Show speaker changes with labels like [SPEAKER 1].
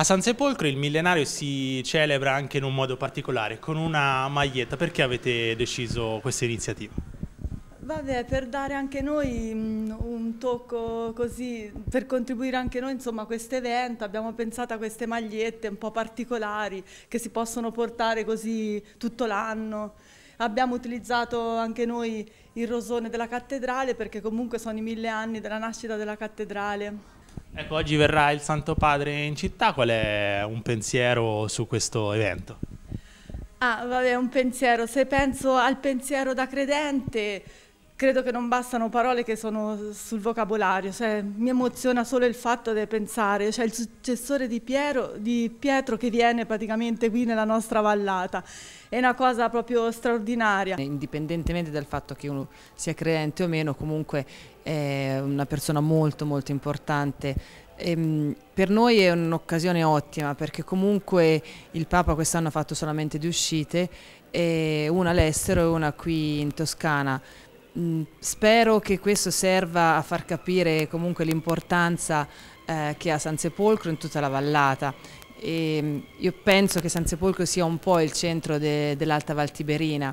[SPEAKER 1] A San Sepolcro il millenario si celebra anche in un modo particolare, con una maglietta. Perché avete deciso questa iniziativa?
[SPEAKER 2] Vabbè, per dare anche noi mm, un tocco così, per contribuire anche noi insomma, a questo evento, abbiamo pensato a queste magliette un po' particolari che si possono portare così tutto l'anno. Abbiamo utilizzato anche noi il rosone della cattedrale perché comunque sono i mille anni della nascita della cattedrale.
[SPEAKER 1] Ecco, oggi verrà il Santo Padre in città, qual è un pensiero su questo evento?
[SPEAKER 2] Ah, vabbè, un pensiero. Se penso al pensiero da credente, credo che non bastano parole che sono sul vocabolario, cioè, mi emoziona solo il fatto di pensare, cioè il successore di, Piero, di Pietro che viene praticamente qui nella nostra vallata, è una cosa proprio straordinaria. Indipendentemente
[SPEAKER 3] dal fatto che uno sia credente o meno, comunque è una persona molto molto importante ehm, per noi è un'occasione ottima perché comunque il Papa quest'anno ha fatto solamente due uscite, una all'estero e una qui in Toscana. Mm, spero che questo serva a far capire comunque l'importanza eh, che ha San Sepolcro in tutta la vallata. E, ehm, io penso che San Sepolcro sia un po' il centro de, dell'Alta Tiberina.